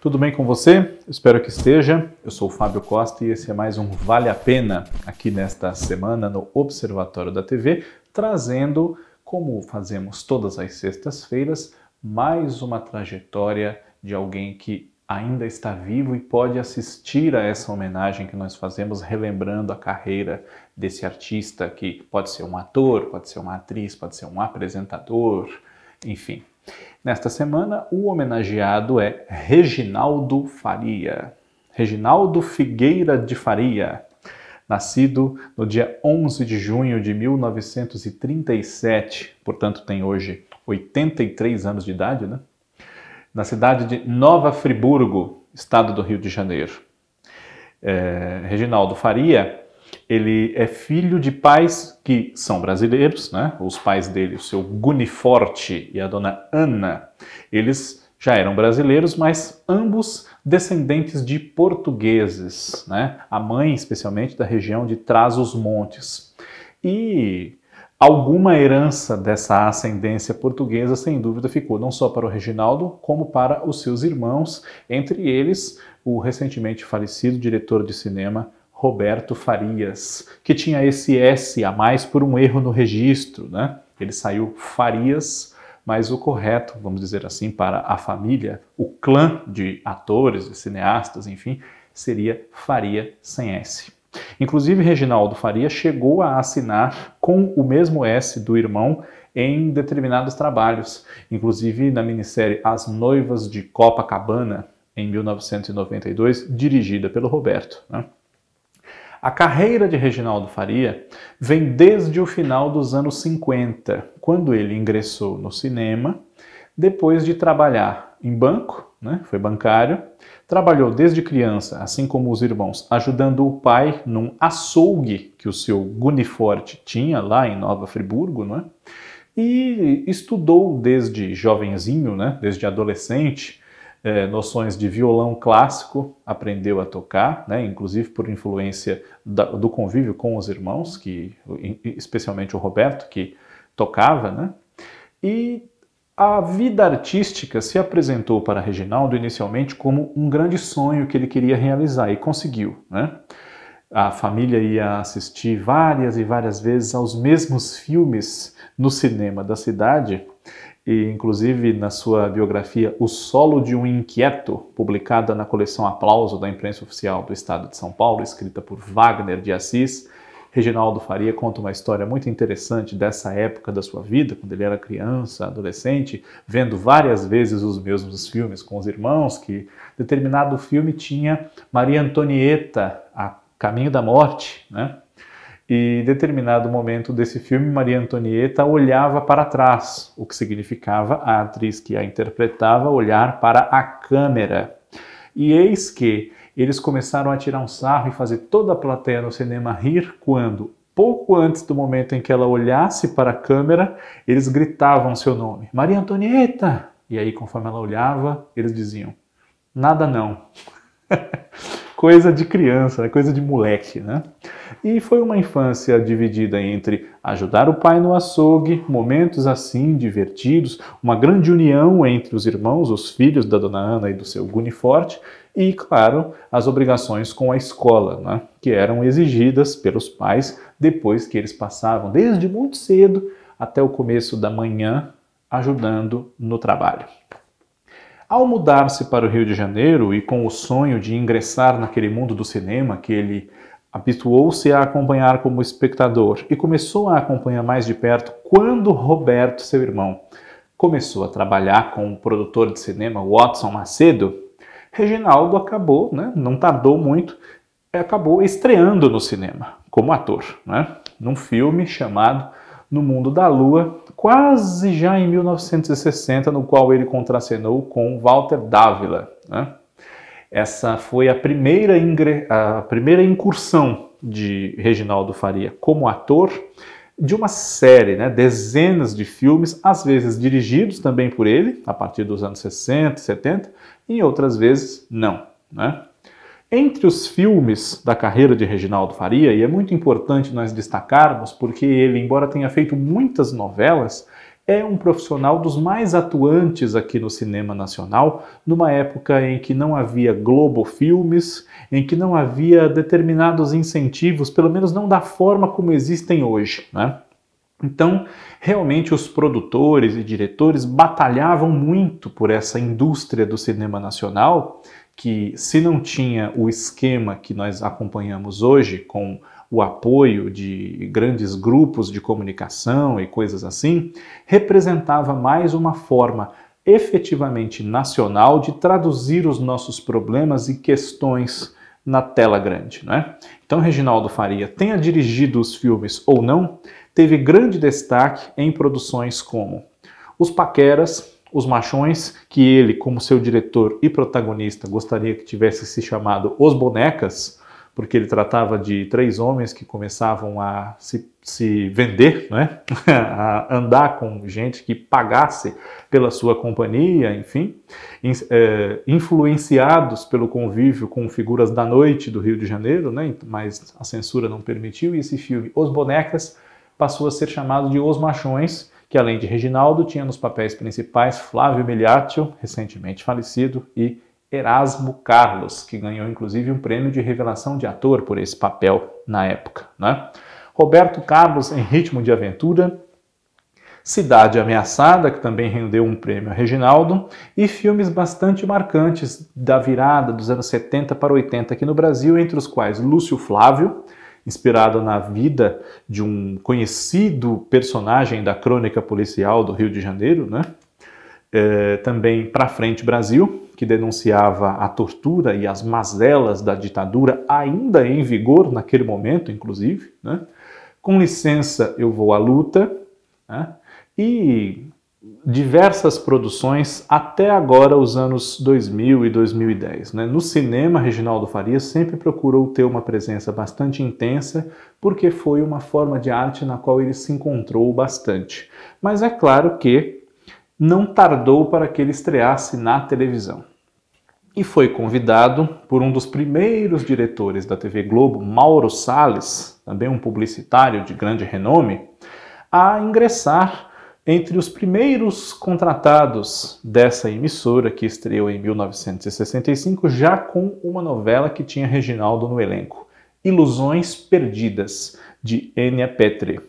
Tudo bem com você? Espero que esteja. Eu sou o Fábio Costa e esse é mais um Vale a Pena aqui nesta semana no Observatório da TV, trazendo, como fazemos todas as sextas-feiras, mais uma trajetória de alguém que ainda está vivo e pode assistir a essa homenagem que nós fazemos, relembrando a carreira desse artista que pode ser um ator, pode ser uma atriz, pode ser um apresentador, enfim, Nesta semana, o homenageado é Reginaldo Faria. Reginaldo Figueira de Faria, nascido no dia 11 de junho de 1937, portanto tem hoje 83 anos de idade, né? na cidade de Nova Friburgo, estado do Rio de Janeiro. É, Reginaldo Faria ele é filho de pais que são brasileiros, né? Os pais dele, o seu Guniforte e a dona Ana, eles já eram brasileiros, mas ambos descendentes de portugueses, né? A mãe, especialmente, da região de Trás-os-Montes. E alguma herança dessa ascendência portuguesa, sem dúvida, ficou não só para o Reginaldo, como para os seus irmãos, entre eles o recentemente falecido diretor de cinema Roberto Farias, que tinha esse S a mais por um erro no registro, né? Ele saiu Farias, mas o correto, vamos dizer assim, para a família, o clã de atores, de cineastas, enfim, seria Faria sem S. Inclusive, Reginaldo Faria chegou a assinar com o mesmo S do irmão em determinados trabalhos, inclusive na minissérie As Noivas de Copacabana, em 1992, dirigida pelo Roberto. Né? A carreira de Reginaldo Faria vem desde o final dos anos 50, quando ele ingressou no cinema, depois de trabalhar em banco, né, foi bancário, trabalhou desde criança, assim como os irmãos, ajudando o pai num açougue que o seu Guniforte tinha lá em Nova Friburgo, né, e estudou desde jovenzinho, né, desde adolescente, é, noções de violão clássico, aprendeu a tocar, né, inclusive por influência da, do convívio com os irmãos, que especialmente o Roberto, que tocava, né? E a vida artística se apresentou para Reginaldo inicialmente como um grande sonho que ele queria realizar e conseguiu, né? A família ia assistir várias e várias vezes aos mesmos filmes no cinema da cidade e inclusive na sua biografia O Solo de um Inquieto, publicada na coleção Aplauso da Imprensa Oficial do Estado de São Paulo, escrita por Wagner de Assis, Reginaldo Faria conta uma história muito interessante dessa época da sua vida, quando ele era criança, adolescente, vendo várias vezes os mesmos filmes com os irmãos, que determinado filme tinha Maria Antonieta, a Caminho da Morte, né? E em determinado momento desse filme, Maria Antonieta olhava para trás, o que significava a atriz que a interpretava olhar para a câmera. E eis que eles começaram a tirar um sarro e fazer toda a plateia no cinema rir quando, pouco antes do momento em que ela olhasse para a câmera, eles gritavam seu nome: Maria Antonieta! E aí, conforme ela olhava, eles diziam: Nada não. coisa de criança, né? coisa de moleque, né? E foi uma infância dividida entre ajudar o pai no açougue, momentos assim divertidos, uma grande união entre os irmãos, os filhos da dona Ana e do seu Guniforte, e, claro, as obrigações com a escola, né? que eram exigidas pelos pais depois que eles passavam, desde muito cedo até o começo da manhã, ajudando no trabalho. Ao mudar-se para o Rio de Janeiro e com o sonho de ingressar naquele mundo do cinema que ele habituou-se a acompanhar como espectador e começou a acompanhar mais de perto quando Roberto, seu irmão, começou a trabalhar com o produtor de cinema Watson Macedo, Reginaldo acabou, né, não tardou muito, acabou estreando no cinema como ator, né, num filme chamado no mundo da Lua, quase já em 1960, no qual ele contracenou com Walter Dávila. Né? Essa foi a primeira, ingre... a primeira incursão de Reginaldo Faria como ator de uma série, né? dezenas de filmes, às vezes dirigidos também por ele, a partir dos anos 60, 70, e outras vezes não. Né? Entre os filmes da carreira de Reginaldo Faria, e é muito importante nós destacarmos, porque ele, embora tenha feito muitas novelas, é um profissional dos mais atuantes aqui no cinema nacional, numa época em que não havia Globo Filmes, em que não havia determinados incentivos, pelo menos não da forma como existem hoje, né? Então, realmente os produtores e diretores batalhavam muito por essa indústria do cinema nacional que se não tinha o esquema que nós acompanhamos hoje com o apoio de grandes grupos de comunicação e coisas assim, representava mais uma forma efetivamente nacional de traduzir os nossos problemas e questões na tela grande, né? Então Reginaldo Faria tenha dirigido os filmes ou não, teve grande destaque em produções como Os Paqueras, os Machões, que ele, como seu diretor e protagonista, gostaria que tivesse se chamado Os Bonecas, porque ele tratava de três homens que começavam a se, se vender, né? a andar com gente que pagasse pela sua companhia, enfim, é, influenciados pelo convívio com figuras da noite do Rio de Janeiro, né? mas a censura não permitiu, e esse filme, Os Bonecas, passou a ser chamado de Os Machões, que além de Reginaldo tinha nos papéis principais Flávio Miliaccio, recentemente falecido, e Erasmo Carlos, que ganhou inclusive um prêmio de revelação de ator por esse papel na época. Né? Roberto Carlos em Ritmo de Aventura, Cidade Ameaçada, que também rendeu um prêmio a Reginaldo, e filmes bastante marcantes da virada dos anos 70 para 80 aqui no Brasil, entre os quais Lúcio Flávio, inspirado na vida de um conhecido personagem da crônica policial do Rio de Janeiro, né? É, também Pra Frente Brasil, que denunciava a tortura e as mazelas da ditadura ainda em vigor naquele momento, inclusive, né? Com licença, eu vou à luta, né? e diversas produções até agora os anos 2000 e 2010. Né? No cinema, Reginaldo Farias sempre procurou ter uma presença bastante intensa, porque foi uma forma de arte na qual ele se encontrou bastante. Mas é claro que não tardou para que ele estreasse na televisão. E foi convidado por um dos primeiros diretores da TV Globo, Mauro Sales, também um publicitário de grande renome, a ingressar entre os primeiros contratados dessa emissora, que estreou em 1965, já com uma novela que tinha Reginaldo no elenco, Ilusões Perdidas, de Enya Petre.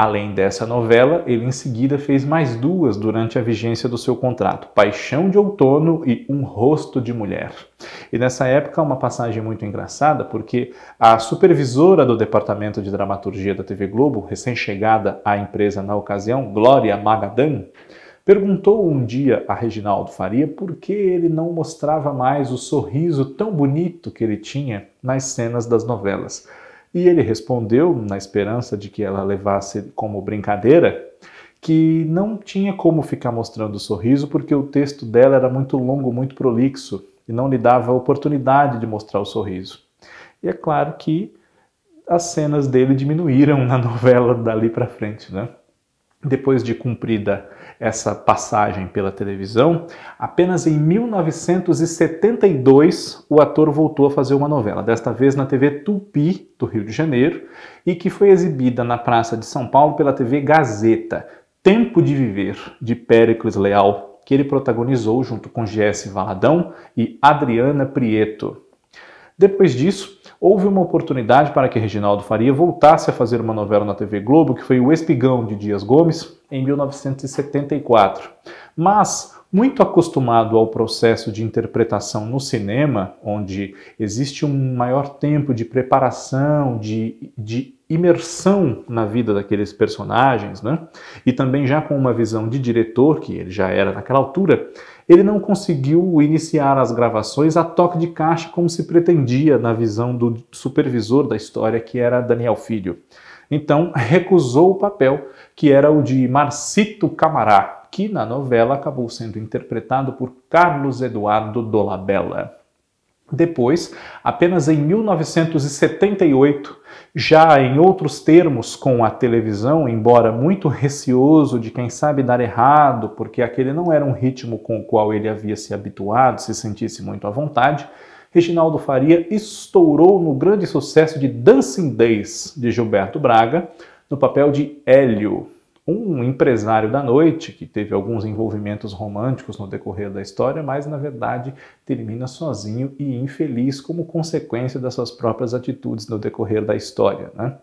Além dessa novela, ele em seguida fez mais duas durante a vigência do seu contrato, Paixão de Outono e Um Rosto de Mulher. E nessa época, uma passagem muito engraçada, porque a supervisora do Departamento de Dramaturgia da TV Globo, recém-chegada à empresa na ocasião, Glória Magadan, perguntou um dia a Reginaldo Faria por que ele não mostrava mais o sorriso tão bonito que ele tinha nas cenas das novelas. E ele respondeu, na esperança de que ela levasse como brincadeira, que não tinha como ficar mostrando o sorriso porque o texto dela era muito longo, muito prolixo e não lhe dava oportunidade de mostrar o sorriso. E é claro que as cenas dele diminuíram na novela dali para frente, né? Depois de cumprida essa passagem pela televisão, apenas em 1972 o ator voltou a fazer uma novela, desta vez na TV Tupi, do Rio de Janeiro, e que foi exibida na Praça de São Paulo pela TV Gazeta, Tempo de Viver, de Péricles Leal, que ele protagonizou junto com Jesse Valadão e Adriana Prieto. Depois disso, houve uma oportunidade para que Reginaldo Faria voltasse a fazer uma novela na TV Globo, que foi O Espigão de Dias Gomes, em 1974. Mas muito acostumado ao processo de interpretação no cinema, onde existe um maior tempo de preparação, de, de imersão na vida daqueles personagens, né? E também já com uma visão de diretor, que ele já era naquela altura, ele não conseguiu iniciar as gravações a toque de caixa como se pretendia na visão do supervisor da história, que era Daniel Filho. Então, recusou o papel, que era o de Marcito Camará, que na novela acabou sendo interpretado por Carlos Eduardo Dolabella. Depois, apenas em 1978, já em outros termos com a televisão, embora muito receoso de quem sabe dar errado, porque aquele não era um ritmo com o qual ele havia se habituado, se sentisse muito à vontade, Reginaldo Faria estourou no grande sucesso de Dancing Days de Gilberto Braga, no papel de Hélio, um empresário da noite que teve alguns envolvimentos românticos no decorrer da história, mas na verdade termina sozinho e infeliz como consequência das suas próprias atitudes no decorrer da história. Né?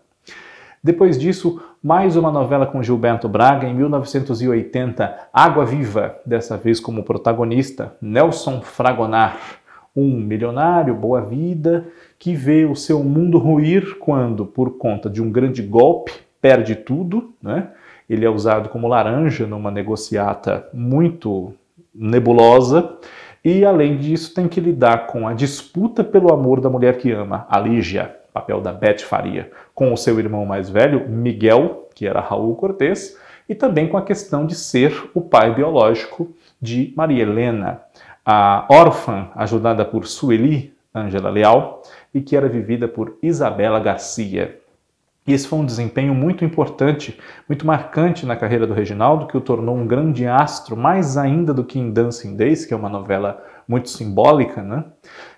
Depois disso, mais uma novela com Gilberto Braga em 1980, Água Viva, dessa vez como protagonista, Nelson Fragonar, um milionário, boa vida, que vê o seu mundo ruir quando, por conta de um grande golpe, perde tudo, né? Ele é usado como laranja numa negociata muito nebulosa. E além disso, tem que lidar com a disputa pelo amor da mulher que ama, a Lígia, papel da Beth Faria, com o seu irmão mais velho, Miguel, que era Raul Cortez, e também com a questão de ser o pai biológico de Maria Helena, a órfã ajudada por Sueli, Angela Leal, e que era vivida por Isabela Garcia. E esse foi um desempenho muito importante, muito marcante na carreira do Reginaldo, que o tornou um grande astro, mais ainda do que em Dancing Days, que é uma novela muito simbólica, né?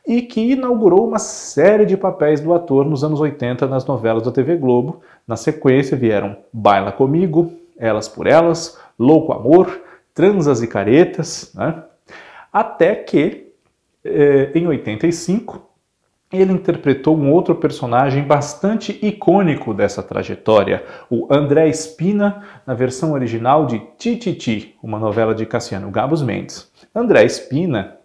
E que inaugurou uma série de papéis do ator nos anos 80 nas novelas da TV Globo. Na sequência vieram Baila Comigo, Elas por Elas, Louco Amor, Transas e Caretas, né? Até que, eh, em 85, ele interpretou um outro personagem bastante icônico dessa trajetória, o André Espina, na versão original de Tititi, uma novela de Cassiano Gabos Mendes. André Espina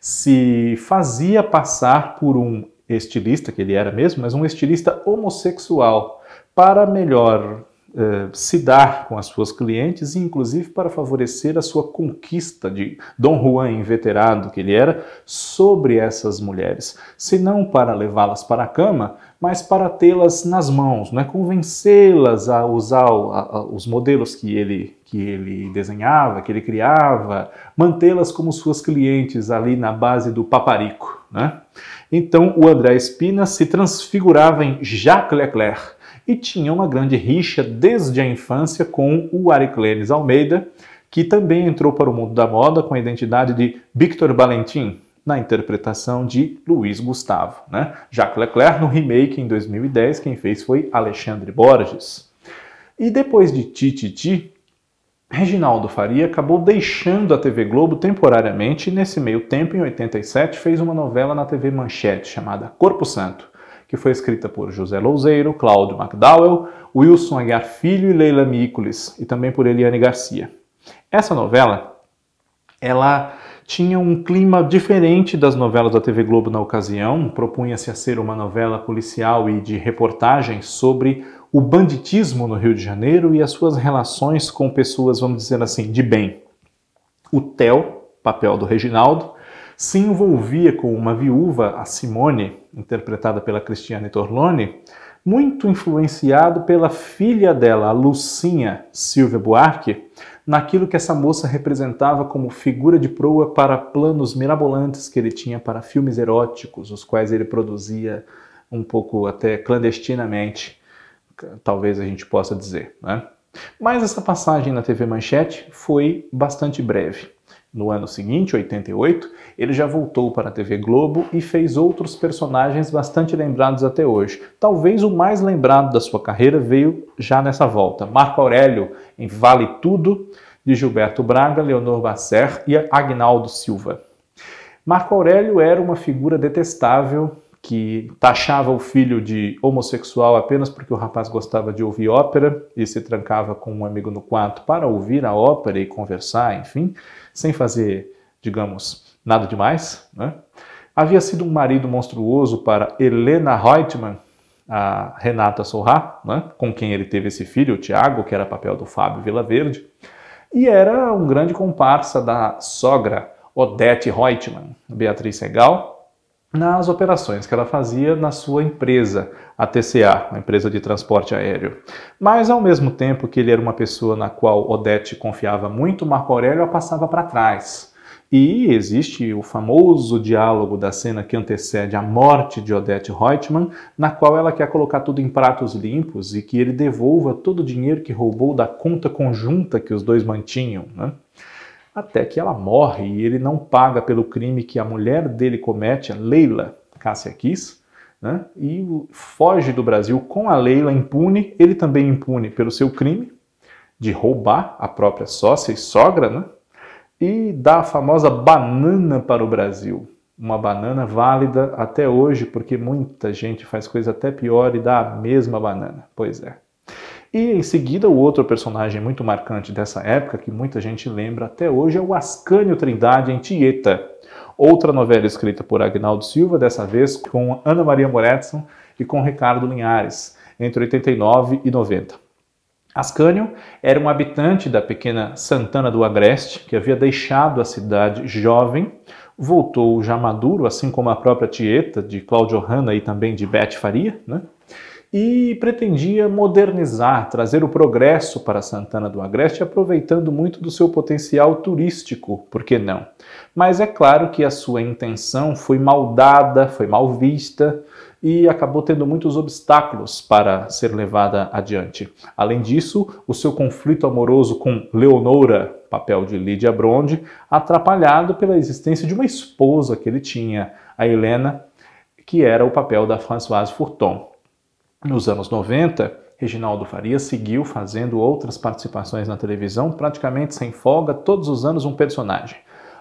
se fazia passar por um estilista, que ele era mesmo, mas um estilista homossexual, para melhor eh, se dar com as suas clientes e, inclusive, para favorecer a sua conquista de Dom Juan inveterado que ele era sobre essas mulheres, se não para levá-las para a cama, mas para tê-las nas mãos, é convencê-las a usar os modelos que ele, que ele desenhava, que ele criava, mantê-las como suas clientes ali na base do paparico. Né? Então o André Espina se transfigurava em Jacques Leclerc, e tinha uma grande rixa desde a infância com o Ariclenes Almeida, que também entrou para o mundo da moda com a identidade de Victor Valentim, na interpretação de Luiz Gustavo. Né? Jacques Leclerc, no remake em 2010, quem fez foi Alexandre Borges. E depois de Tititi, ti, ti, Reginaldo Faria acabou deixando a TV Globo temporariamente e, nesse meio tempo, em 87, fez uma novela na TV Manchete chamada Corpo Santo que foi escrita por José Louzeiro, Cláudio McDowell, Wilson Aguiar Filho e Leila Miculis, e também por Eliane Garcia. Essa novela, ela tinha um clima diferente das novelas da TV Globo na ocasião, propunha-se a ser uma novela policial e de reportagem sobre o banditismo no Rio de Janeiro e as suas relações com pessoas, vamos dizer assim, de bem. O Theo, papel do Reginaldo, se envolvia com uma viúva, a Simone, interpretada pela Cristiane Torlone, muito influenciado pela filha dela, a Lucinha Silvia Buarque, naquilo que essa moça representava como figura de proa para planos mirabolantes que ele tinha para filmes eróticos, os quais ele produzia um pouco até clandestinamente, talvez a gente possa dizer. Né? Mas essa passagem na TV Manchete foi bastante breve. No ano seguinte, 88, ele já voltou para a TV Globo e fez outros personagens bastante lembrados até hoje. Talvez o mais lembrado da sua carreira veio já nessa volta. Marco Aurélio em Vale Tudo, de Gilberto Braga, Leonor Basser e Agnaldo Silva. Marco Aurélio era uma figura detestável que taxava o filho de homossexual apenas porque o rapaz gostava de ouvir ópera e se trancava com um amigo no quarto para ouvir a ópera e conversar, enfim, sem fazer, digamos, nada demais. Né? Havia sido um marido monstruoso para Helena Reutemann, a Renata Sorrá, né? com quem ele teve esse filho, o Tiago, que era papel do Fábio Vilaverde, e era um grande comparsa da sogra Odete Reutemann, Beatriz Segal, nas operações que ela fazia na sua empresa, a TCA, a empresa de transporte aéreo. Mas ao mesmo tempo que ele era uma pessoa na qual Odete confiava muito, Marco Aurélio a passava para trás. E existe o famoso diálogo da cena que antecede a morte de Odette Reutemann, na qual ela quer colocar tudo em pratos limpos e que ele devolva todo o dinheiro que roubou da conta conjunta que os dois mantinham. Né? até que ela morre e ele não paga pelo crime que a mulher dele comete, a Leila Cássia Kiss, né? e foge do Brasil com a Leila impune, ele também impune pelo seu crime de roubar a própria sócia e sogra, né? e dá a famosa banana para o Brasil. Uma banana válida até hoje, porque muita gente faz coisa até pior e dá a mesma banana. Pois é. E em seguida, o outro personagem muito marcante dessa época, que muita gente lembra até hoje, é o Ascânio Trindade em Tieta. Outra novela escrita por Agnaldo Silva, dessa vez com Ana Maria Moretson e com Ricardo Linhares, entre 89 e 90. Ascânio era um habitante da pequena Santana do Agreste, que havia deixado a cidade jovem, voltou já maduro, assim como a própria Tieta, de Cláudio Hanna e também de Beth Faria, né? e pretendia modernizar, trazer o progresso para Santana do Agreste, aproveitando muito do seu potencial turístico, por que não? Mas é claro que a sua intenção foi mal dada, foi mal vista e acabou tendo muitos obstáculos para ser levada adiante. Além disso, o seu conflito amoroso com Leonora, papel de Lídia Bronde, atrapalhado pela existência de uma esposa que ele tinha, a Helena, que era o papel da Françoise Fourton. Nos anos 90, Reginaldo Faria seguiu fazendo outras participações na televisão, praticamente sem folga, todos os anos um personagem.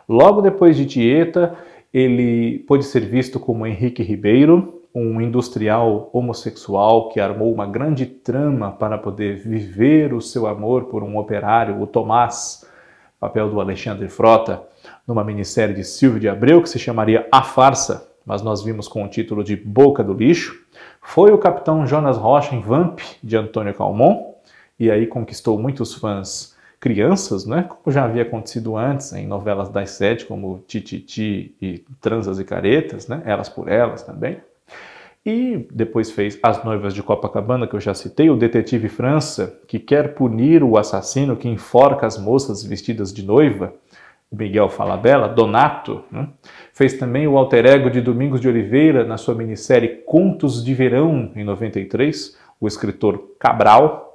Logo depois de Dieta, ele pôde ser visto como Henrique Ribeiro, um industrial homossexual que armou uma grande trama para poder viver o seu amor por um operário, o Tomás, papel do Alexandre Frota, numa minissérie de Silvio de Abreu que se chamaria A Farsa, mas nós vimos com o título de Boca do Lixo. Foi o capitão Jonas Rocha em Vamp de Antônio Calmon e aí conquistou muitos fãs crianças, né? Como já havia acontecido antes em novelas das sete, como Tititi e Transas e Caretas, né? Elas por Elas também. E depois fez As Noivas de Copacabana, que eu já citei, o Detetive França, que quer punir o assassino que enforca as moças vestidas de noiva. Miguel Falabella, Donato, né? fez também o alter ego de Domingos de Oliveira na sua minissérie Contos de Verão, em 93, o escritor Cabral,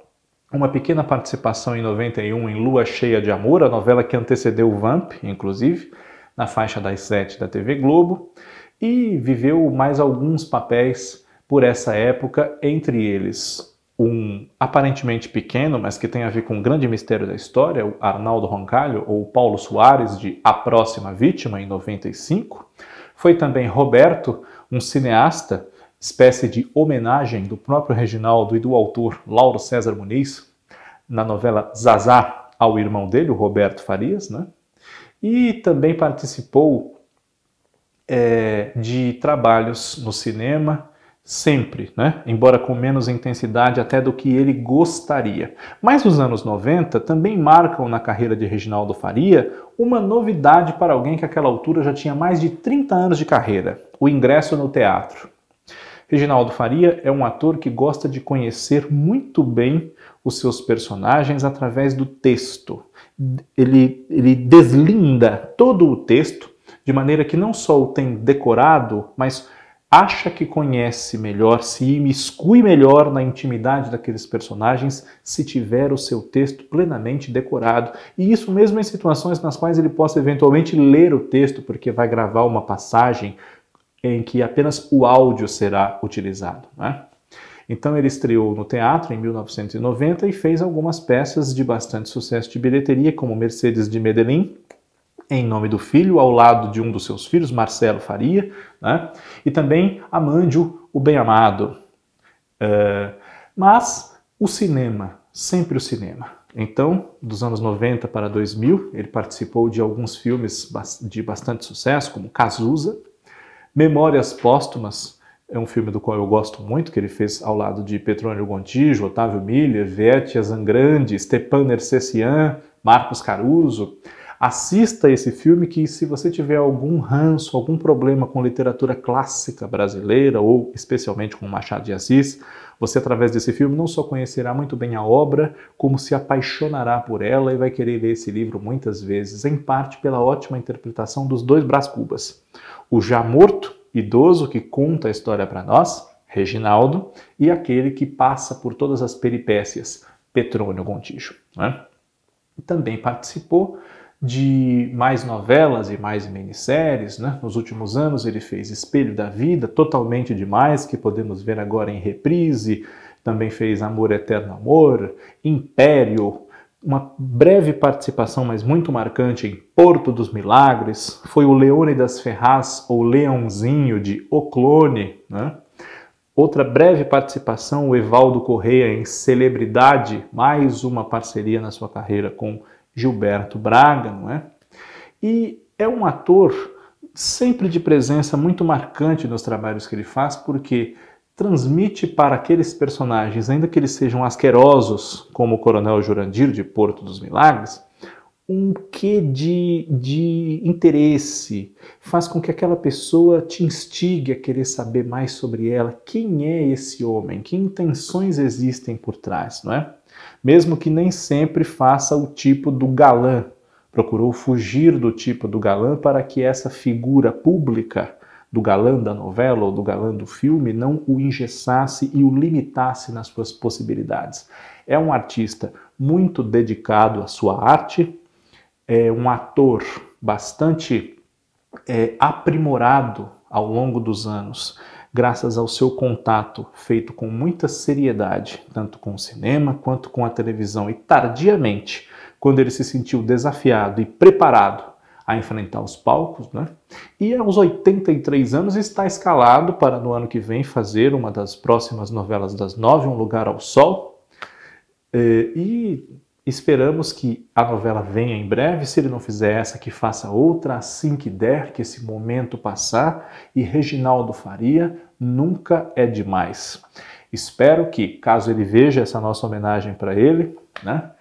uma pequena participação em 91 em Lua Cheia de Amor, a novela que antecedeu o Vamp, inclusive, na faixa das sete da TV Globo, e viveu mais alguns papéis por essa época, entre eles um aparentemente pequeno, mas que tem a ver com um grande mistério da história, o Arnaldo Roncalho ou Paulo Soares de A Próxima Vítima, em 95. Foi também Roberto, um cineasta, espécie de homenagem do próprio Reginaldo e do autor Lauro César Muniz, na novela Zazá, ao irmão dele, o Roberto Farias, né? E também participou é, de trabalhos no cinema, sempre, né? embora com menos intensidade até do que ele gostaria. Mas os anos 90 também marcam na carreira de Reginaldo Faria uma novidade para alguém que àquela altura já tinha mais de 30 anos de carreira: o ingresso no teatro. Reginaldo Faria é um ator que gosta de conhecer muito bem os seus personagens através do texto. Ele, ele deslinda todo o texto de maneira que não só o tem decorado, mas acha que conhece melhor, se imiscui melhor na intimidade daqueles personagens se tiver o seu texto plenamente decorado. E isso mesmo em situações nas quais ele possa eventualmente ler o texto, porque vai gravar uma passagem em que apenas o áudio será utilizado. Né? Então ele estreou no teatro em 1990 e fez algumas peças de bastante sucesso de bilheteria, como Mercedes de Medellín, em nome do filho, ao lado de um dos seus filhos, Marcelo Faria, né? e também Amândio, o bem-amado. Uh, mas o cinema, sempre o cinema. Então, dos anos 90 para 2000, ele participou de alguns filmes de bastante sucesso, como Cazuza, Memórias Póstumas, é um filme do qual eu gosto muito, que ele fez ao lado de Petrônio Gontijo, Otávio Miller, Vietia Zangrande, Stepan Ercecian, Marcos Caruso assista esse filme que se você tiver algum ranço, algum problema com literatura clássica brasileira ou especialmente com Machado de Assis, você através desse filme não só conhecerá muito bem a obra, como se apaixonará por ela e vai querer ler esse livro muitas vezes, em parte pela ótima interpretação dos dois Brás Cubas. O já morto, idoso que conta a história para nós, Reginaldo, e aquele que passa por todas as peripécias, Petrônio Gontijo. Né? Também participou de mais novelas e mais minisséries. Né? Nos últimos anos ele fez Espelho da Vida, Totalmente Demais, que podemos ver agora em reprise. Também fez Amor Eterno Amor, Império, uma breve participação, mas muito marcante, em Porto dos Milagres. Foi o Leônidas Ferraz, ou Leãozinho, de O Clone. Né? Outra breve participação, o Evaldo Correia em Celebridade, mais uma parceria na sua carreira com Gilberto Braga, não é? E é um ator sempre de presença muito marcante nos trabalhos que ele faz, porque transmite para aqueles personagens, ainda que eles sejam asquerosos, como o Coronel Jurandir de Porto dos Milagres, um quê de, de interesse, faz com que aquela pessoa te instigue a querer saber mais sobre ela, quem é esse homem, que intenções existem por trás, não é? mesmo que nem sempre faça o tipo do galã. Procurou fugir do tipo do galã para que essa figura pública do galã da novela ou do galã do filme não o engessasse e o limitasse nas suas possibilidades. É um artista muito dedicado à sua arte, é um ator bastante é, aprimorado ao longo dos anos graças ao seu contato feito com muita seriedade, tanto com o cinema quanto com a televisão, e tardiamente, quando ele se sentiu desafiado e preparado a enfrentar os palcos, né? E aos 83 anos está escalado para no ano que vem fazer uma das próximas novelas das nove, Um Lugar ao Sol. Eh, e Esperamos que a novela venha em breve. Se ele não fizer essa, que faça outra assim que der, que esse momento passar. E Reginaldo Faria nunca é demais. Espero que, caso ele veja essa nossa homenagem para ele, né,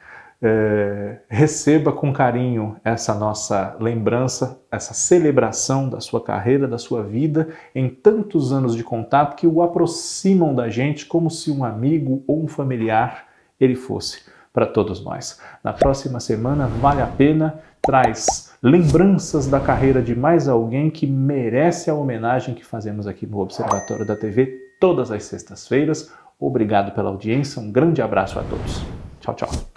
é, receba com carinho essa nossa lembrança, essa celebração da sua carreira, da sua vida, em tantos anos de contato que o aproximam da gente como se um amigo ou um familiar ele fosse para todos nós. Na próxima semana, vale a pena, traz lembranças da carreira de mais alguém que merece a homenagem que fazemos aqui no Observatório da TV todas as sextas-feiras. Obrigado pela audiência, um grande abraço a todos. Tchau, tchau.